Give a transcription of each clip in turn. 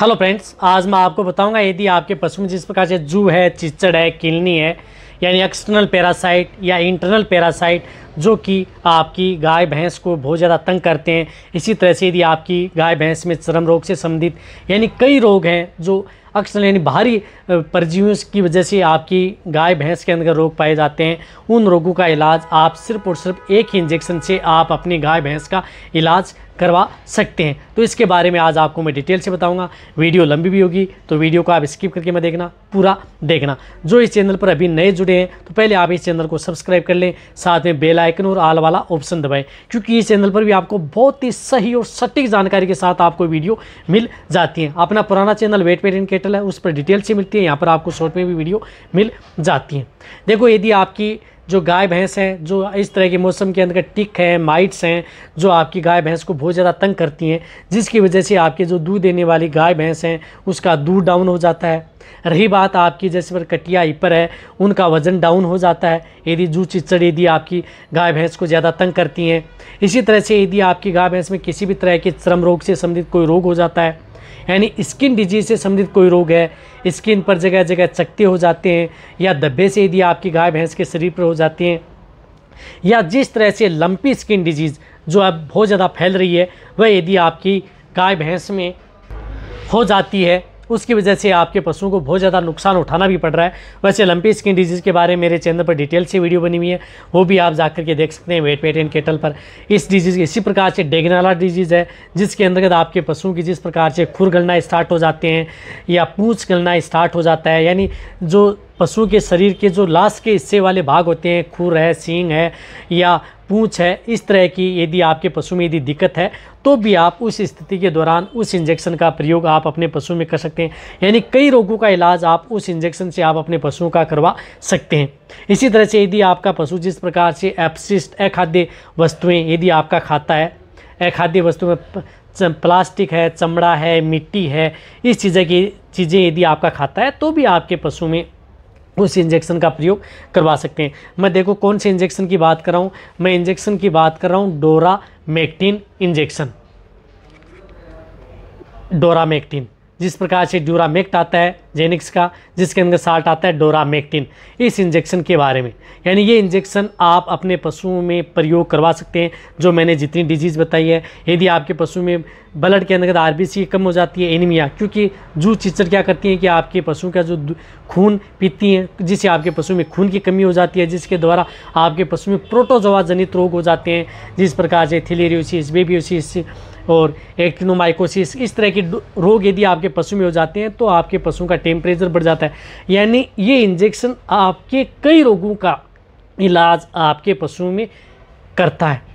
hello friends आज मैं आपको बताऊंगा यदि आपके पशु में जिस प्रकार से जू है चिचड़ है किलनी है यानी एक्सटर्नल पैरासाइट या इंटरनल पैरासाइट जो कि आपकी गाय भैंस को बहुत ज़्यादा तंग करते हैं इसी तरह से यदि आपकी गाय भैंस में चरम रोग से संबंधित यानी कई रोग हैं जो अक्सर यानी भारी परजीवियों की वजह से आपकी गाय भैंस के अंदर रोग पाए जाते हैं उन रोगों का इलाज आप सिर्फ और सिर्फ एक ही इंजेक्शन से आप अपनी गाय भैंस का इलाज करवा सकते हैं तो इसके बारे में आज आपको मैं डिटेल से बताऊंगा वीडियो लंबी भी होगी तो वीडियो को आप स्किप करके मैं देखना पूरा देखना जो इस चैनल पर अभी नए जुड़े हैं तो पहले आप इस चैनल को सब्सक्राइब कर लें साथ में बेल बेलाइकन और आल वाला ऑप्शन दबाएं क्योंकि इस चैनल पर भी आपको बहुत ही सही और सटीक जानकारी के साथ आपको वीडियो मिल जाती है अपना पुराना चैनल वेट पेट केटल है उस पर डिटेल से मिलती है यहाँ पर आपको शॉर्ट में भी वीडियो मिल जाती है देखो यदि आपकी जो गाय भैंस हैं जो इस तरह के मौसम के अंदर टिक हैं माइट्स हैं जो आपकी गाय भैंस को बहुत ज़्यादा तंग करती हैं जिसकी वजह से आपके जो दूध देने वाली गाय भैंस हैं उसका दूध डाउन हो जाता है रही बात आपकी जैसे पर कटिया इपर है उनका वजन डाउन हो जाता है यदि जू चिचड़ यदि आपकी गाय भैंस को ज़्यादा तंग करती हैं इसी तरह से यदि आपकी गाय भैंस में किसी भी तरह के चरम रोग से संबंधित कोई रोग हो जाता है यानी स्किन डिजीज से संबंधित कोई रोग है स्किन पर जगह जगह चकते हो जाते हैं या धब्बे से यदि आपकी गाय भैंस के शरीर पर हो जाते हैं या जिस तरह से लंपी स्किन डिजीज़ जो अब बहुत ज़्यादा फैल रही है वह यदि आपकी गाय भैंस में हो जाती है उसकी वजह से आपके पशुओं को बहुत ज़्यादा नुकसान उठाना भी पड़ रहा है वैसे लंपी स्किन डिजीज़ के बारे में मेरे चैनल पर डिटेल से वीडियो बनी हुई है वो भी आप जाकर के देख सकते हैं वेट वेट एंड केटल पर इस डिजीज़ इसी प्रकार से डेगनाला डिजीज़ है जिसके अंतर्गत आपके पशुओं की जिस प्रकार से खुर गलना स्टार्ट हो जाते हैं या पूछ गलना स्टार्ट हो जाता है यानी जो पशु के शरीर के जो लाश के हिस्से वाले भाग होते हैं खुर है सींग है या पूँछ है इस तरह की यदि आपके पशु में यदि दिक्कत है तो भी आप उस स्थिति के दौरान उस इंजेक्शन का प्रयोग आप अपने पशु में कर सकते हैं यानी कई रोगों का इलाज आप उस इंजेक्शन से आप अपने पशुओं का करवा सकते हैं इसी तरह से यदि आपका पशु जिस प्रकार से एपसिस्ट अखाद्य वस्तुएँ यदि आपका खाता है अखाद्य वस्तु में प्लास्टिक है चमड़ा है मिट्टी है इस चीज़ें की चीज़ें यदि आपका खाता है तो भी आपके पशु में उस इंजेक्शन का प्रयोग करवा सकते हैं मैं देखो कौन से इंजेक्शन की बात कर रहा हूँ मैं इंजेक्शन की बात कर रहा हूँ डोरा मेक्टिन इंजेक्शन डोरा डोरामेक्टिन जिस प्रकार से ड्यूरामेक्ट आता है जेनिक्स का जिसके अंदर साल्ट आता है डोरामेक्टिन इस इंजेक्शन के बारे में यानी ये इंजेक्शन आप अपने पशुओं में प्रयोग करवा सकते हैं जो मैंने जितनी डिजीज़ बताई है यदि आपके पशु में ब्लड के अंदर आर कम हो जाती है एनीमिया क्योंकि जू चिचर क्या करती हैं कि आपके पशु का जो खून पीती हैं जिससे आपके पशु में खून की कमी हो जाती है जिसके द्वारा आपके पशु में प्रोटोजवा जनित रोग हो जाते हैं जिस प्रकार से थिलेरियोसिस बेबियोसिस और एक्टिनोमाइकोसिस इस तरह के रोग यदि आपके पशु में हो जाते हैं तो आपके पशुओं का टेम्परेचर बढ़ जाता है यानी ये इंजेक्शन आपके कई रोगों का इलाज आपके पशुओं में करता है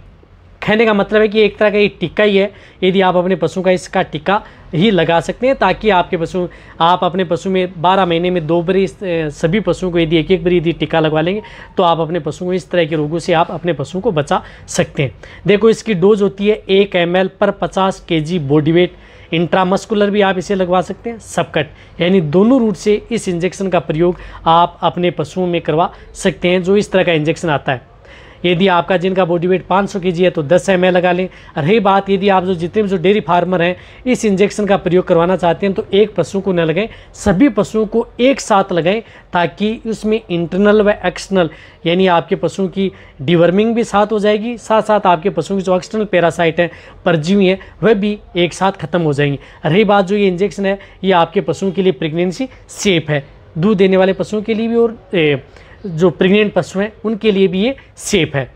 कहने का मतलब है कि एक तरह का ये टिक्का ही है यदि आप अपने पशु का इसका टिक्का ही लगा सकते हैं ताकि आपके पशु आप अपने पशु में 12 महीने में दो बरी सभी पशुओं को यदि एक एक बरी यदि टीका लगवा लेंगे तो आप अपने पशु को इस तरह के रोगों से आप अपने पशु को बचा सकते हैं देखो इसकी डोज होती है एक एम पर पचास के जी बॉडी वेट इंट्रामस्कुलर भी आप इसे लगवा सकते हैं सबकट यानी दोनों रूट से इस इंजेक्शन का प्रयोग आप अपने पशुओं में करवा सकते हैं जो इस तरह का इंजेक्शन आता है यदि आपका जिनका बॉडी वेट 500 सौ है तो 10 एम लगा लें रही बात यदि आप जो जितने भी जो डेयरी फार्मर हैं इस इंजेक्शन का प्रयोग करवाना चाहते हैं तो एक पशु को न लगाएं सभी पशुओं को एक साथ लगाएं ताकि उसमें इंटरनल व एक्सटर्नल यानी आपके पशुओं की डिवर्मिंग भी साथ हो जाएगी साथ साथ आपके पशुओं की जो एक्सटर्नल पैरासाइट हैं परजीवी हैं वह भी एक साथ खत्म हो जाएंगी रही बात जो ये इंजेक्शन है ये आपके पशुओं के लिए प्रेगनेंसी सेफ है दूध देने वाले पशुओं के लिए भी और ए, जो प्रेग्नेंट पशु हैं उनके लिए भी ये सेफ़ है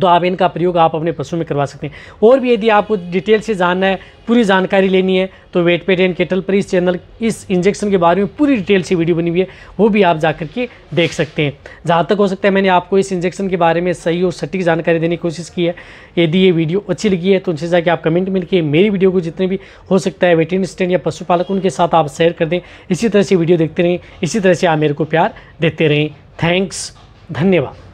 तो आप इनका प्रयोग आप अपने पशु में करवा सकते हैं और भी यदि आपको डिटेल से जानना है पूरी जानकारी लेनी है तो वेट पेट एंड केटल पर इस चैनल इस इंजेक्शन के बारे में पूरी डिटेल से वीडियो बनी हुई है वो भी आप जा के देख सकते हैं जहाँ तक हो सकता है मैंने आपको इस इंजेक्शन के बारे में सही और सटीक जानकारी देने की कोशिश की है यदि ये वीडियो अच्छी लगी है तो उनसे जाके आप कमेंट में लिखिए मेरी वीडियो को जितने भी हो सकता है वेटिन स्टैंड या पशुपालक उनके साथ आप शेयर कर दें इसी तरह से वीडियो देखते रहें इसी तरह से आप मेरे को प्यार देते रहें थैंक्स धन्यवाद